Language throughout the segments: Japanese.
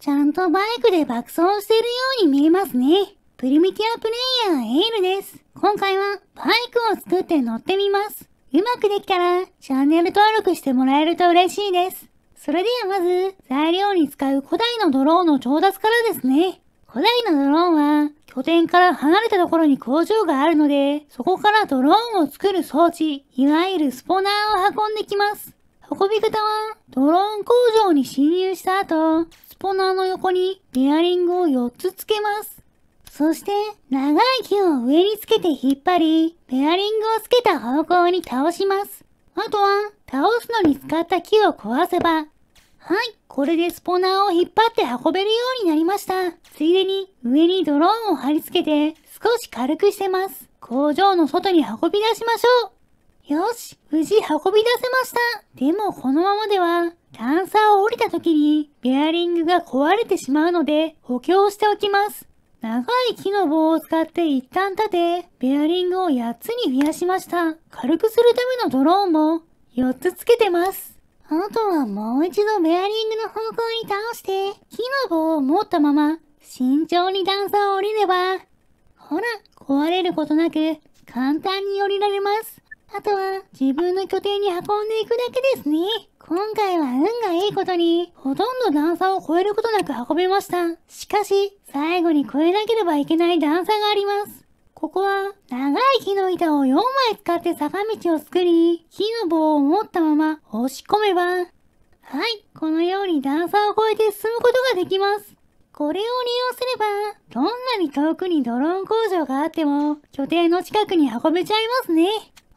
ちゃんとバイクで爆走しているように見えますね。プリミティアプレイヤーエールです。今回はバイクを作って乗ってみます。うまくできたらチャンネル登録してもらえると嬉しいです。それではまず材料に使う古代のドローンの調達からですね。古代のドローンは拠点から離れたところに工場があるので、そこからドローンを作る装置、いわゆるスポナーを運んできます。運び方はドローン工場に侵入した後、スポナーの横にデアリングを4つつけます。そして、長い木を上につけて引っ張り、ベアリングをつけた方向に倒します。あとは、倒すのに使った木を壊せば、はい、これでスポナーを引っ張って運べるようになりました。ついでに、上にドローンを貼り付けて、少し軽くしてます。工場の外に運び出しましょう。よし、無事運び出せましたでもこのままでは、段差を降りた時に、ベアリングが壊れてしまうので、補強しておきます。長い木の棒を使って一旦立て、ベアリングを8つに増やしました。軽くするためのドローンも4つつけてます。あとはもう一度ベアリングの方向に倒して、木の棒を持ったまま、慎重に段差を降りれば、ほら、壊れることなく、簡単に降りられます。あとは、自分の拠点に運んでいくだけですね。今回は運がいいことに、ほとんど段差を超えることなく運べました。しかし、最後に超えなければいけない段差があります。ここは、長い木の板を4枚使って坂道を作り、木の棒を持ったまま押し込めば、はい、このように段差を越えて進むことができます。これを利用すれば、どんなに遠くにドローン工場があっても、拠点の近くに運べちゃいますね。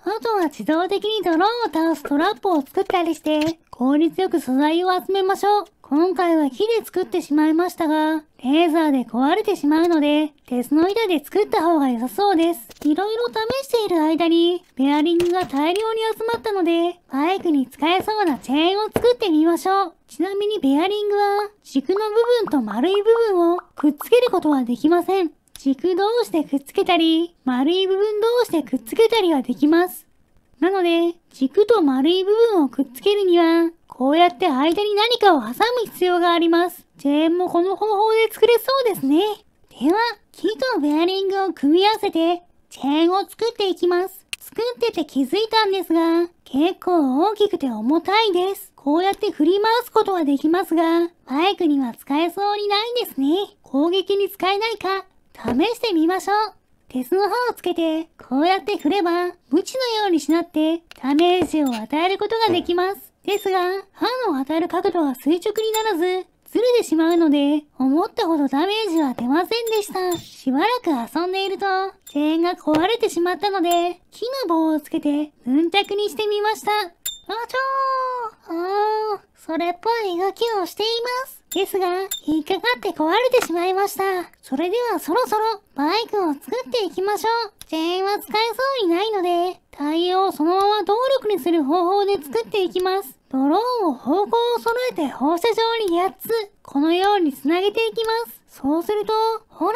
あとは自動的にドローンを倒すトラップを作ったりして、効率よく素材を集めましょう。今回は火で作ってしまいましたが、レーザーで壊れてしまうので、鉄の板で作った方が良さそうです。いろいろ試している間に、ベアリングが大量に集まったので、バイクに使えそうなチェーンを作ってみましょう。ちなみにベアリングは、軸の部分と丸い部分をくっつけることはできません。軸同士でくっつけたり、丸い部分同士でくっつけたりはできます。なので、軸と丸い部分をくっつけるには、こうやって間に何かを挟む必要があります。チェーンもこの方法で作れそうですね。では、木とベアリングを組み合わせて、チェーンを作っていきます。作ってて気づいたんですが、結構大きくて重たいです。こうやって振り回すことはできますが、バイクには使えそうにないんですね。攻撃に使えないか試してみましょう。鉄の刃をつけて、こうやって振れば、無知のようにしなって、ダメージを与えることができます。ですが、刃の与える角度は垂直にならず、ずれてしまうので、思ったほどダメージは出ませんでした。しばらく遊んでいると、チェーンが壊れてしまったので、木の棒をつけて、ヌンにしてみました。あちょーあー、それっぽい動きをしています。ですが、引っかかって壊れてしまいました。それではそろそろバイクを作っていきましょう。チェーンは使えそうにないので、タイヤをそのまま動力にする方法で作っていきます。ドローンを方向を揃えて放射状に8つ、このように繋げていきます。そうすると、ほら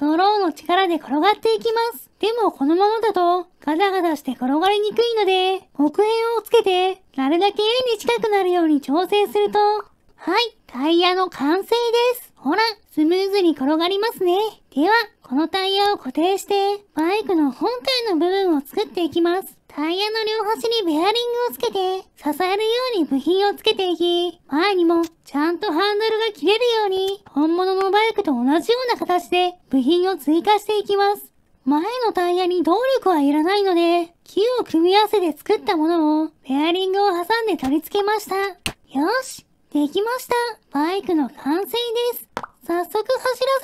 ドローンの力で転がっていきます。でもこのままだと、ガタガタして転がりにくいので、黒煙をつけて、なるだけ円に近くなるように調整すると、はい、タイヤの完成です。ほら、スムーズに転がりますね。では、このタイヤを固定して、バイクの本体の部分を作っていきます。タイヤの両端にベアリングをつけて、支えるように部品をつけていき、前にもちゃんとハンドルが切れるように、本物のバイクと同じような形で部品を追加していきます。前のタイヤに動力はいらないので、木を組み合わせて作ったものを、ベアリングを挟んで取り付けました。よしできましたバイクの完成です早速走ら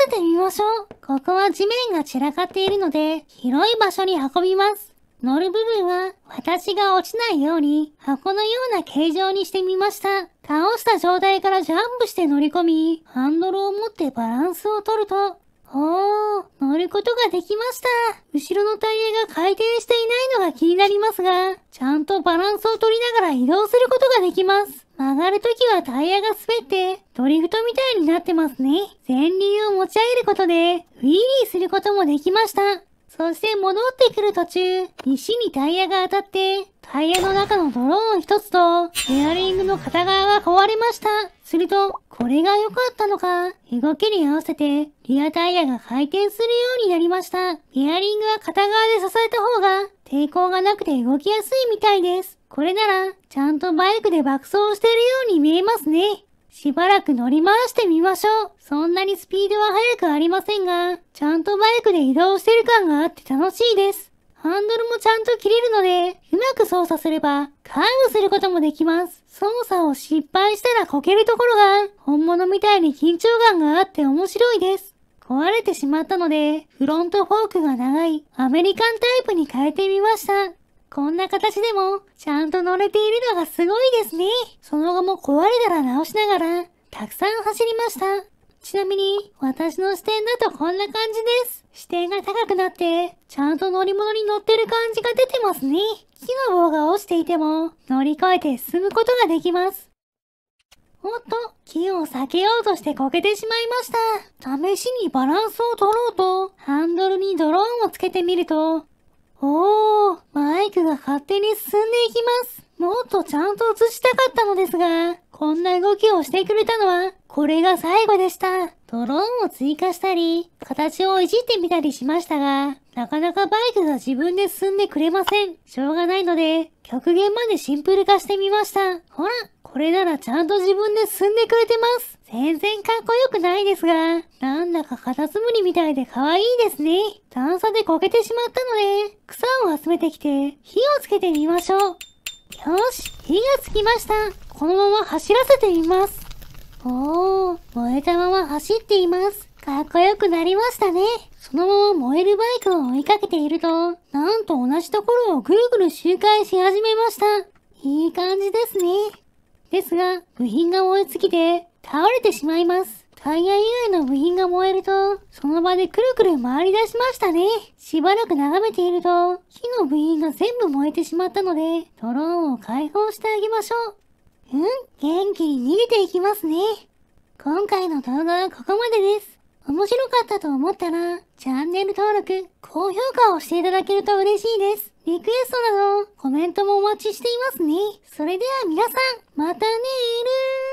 せてみましょうここは地面が散らかっているので、広い場所に運びます。乗る部分は、私が落ちないように、箱のような形状にしてみました。倒した状態からジャンプして乗り込み、ハンドルを持ってバランスを取ると、おー、乗ることができました。後ろのタイヤが回転していないのが気になりますが、ちゃんとバランスを取りながら移動することができます。曲がるときはタイヤが滑ってドリフトみたいになってますね。前輪を持ち上げることでウィリーすることもできました。そして戻ってくる途中、石にタイヤが当たって、タイヤの中のドローン一つと、ベアリングの片側が壊れました。すると、これが良かったのか、動きに合わせて、リアタイヤが回転するようになりました。ベアリングは片側で支えた方が、抵抗がなくて動きやすいみたいです。これなら、ちゃんとバイクで爆走してるように見えますね。しばらく乗り回してみましょう。そんなにスピードは速くありませんが、ちゃんとバイクで移動してる感があって楽しいです。ハンドルもちゃんと切れるので、うまく操作すれば、カーブすることもできます。操作を失敗したらこけるところが、本物みたいに緊張感があって面白いです。壊れてしまったので、フロントフォークが長いアメリカンタイプに変えてみました。こんな形でも、ちゃんと乗れているのがすごいですね。その後も壊れたら直しながら、たくさん走りました。ちなみに、私の視点だとこんな感じです。視点が高くなって、ちゃんと乗り物に乗ってる感じが出てますね。木の棒が落ちていても、乗り越えて進むことができます。おっと、木を避けようとしてこけてしまいました。試しにバランスを取ろうと、ハンドルにドローンをつけてみると、おー、マイクが勝手に進んでいきます。もっとちゃんと映したかったのですが、こんな動きをしてくれたのは、これが最後でした。ドローンを追加したり、形をいじってみたりしましたが、なかなかバイクが自分で進んでくれません。しょうがないので、極限までシンプル化してみました。ほら、これならちゃんと自分で進んでくれてます。全然かっこよくないですが、なんだかカタツムリみたいで可愛いですね。段差でこけてしまったので、草を集めてきて、火をつけてみましょう。よし、火がつきました。このまま走らせてみます。おー、燃えたまま走っています。かっこよくなりましたね。そのまま燃えるバイクを追いかけていると、なんと同じところをぐるぐる周回し始めました。いい感じですね。ですが、部品が燃え尽きて、倒れてしまいます。タイヤ以外の部品が燃えると、その場でくるくる回り出しましたね。しばらく眺めていると、木の部品が全部燃えてしまったので、ドローンを解放してあげましょう。うん、元気に逃げていきますね。今回の動画はここまでです。面白かったと思ったら、チャンネル登録、高評価をしていただけると嬉しいです。リクエストなど、コメントもお待ちしていますね。それでは皆さん、またねーるー